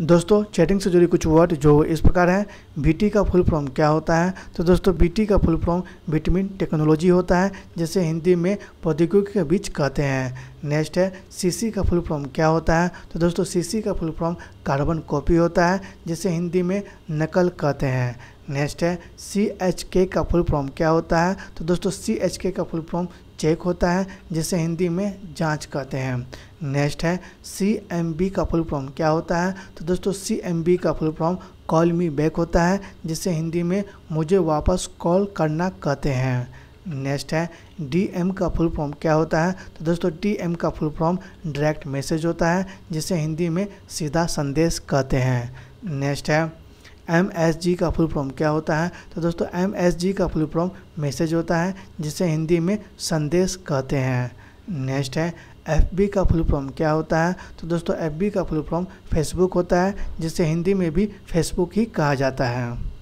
दोस्तों चैटिंग से जुड़ी कुछ वर्ड जो इस प्रकार हैं बीटी का फुल फॉर्म क्या होता है तो दोस्तों बीटी का फुल फॉर्म विटामिन टेक्नोलॉजी होता है जिसे हिंदी में प्रौद्योगिकी के बीच कहते हैं नेक्स्ट है सीसी का फुल फॉर्म क्या होता है तो दोस्तों सीसी का फुल फॉर्म कार्बन कॉपी होता है जिसे हिंदी में नकल कहते हैं नेक्स्ट है सी एच के का फुल फॉर्म क्या होता है तो दोस्तों सी एच के का फुल फॉर्म चेक होता है जिसे हिंदी में जांच कहते हैं नेक्स्ट है सी एम बी का फुल फॉर्म क्या होता है तो दोस्तों सी एम बी का full form call me back होता है जिसे हिंदी में मुझे वापस कॉल करना कहते हैं नेक्स्ट है डी एम का फुल फॉर्म क्या होता है तो दोस्तों डी एम का फुल फॉर्म डायरेक्ट मैसेज होता है जिसे हिंदी में सीधा संदेश कहते हैं नेक्स्ट है एम एस जी का फुल फॉर्म क्या होता है तो दोस्तों एम एस जी का फुल फॉर्म मैसेज होता है जिसे हिंदी में संदेश कहते हैं नेक्स्ट है एफ बी का फुल फॉर्म क्या होता है तो दोस्तों एफ बी का फुल फॉर्म फेसबुक होता है जिसे हिंदी में भी फेसबुक ही कहा जाता है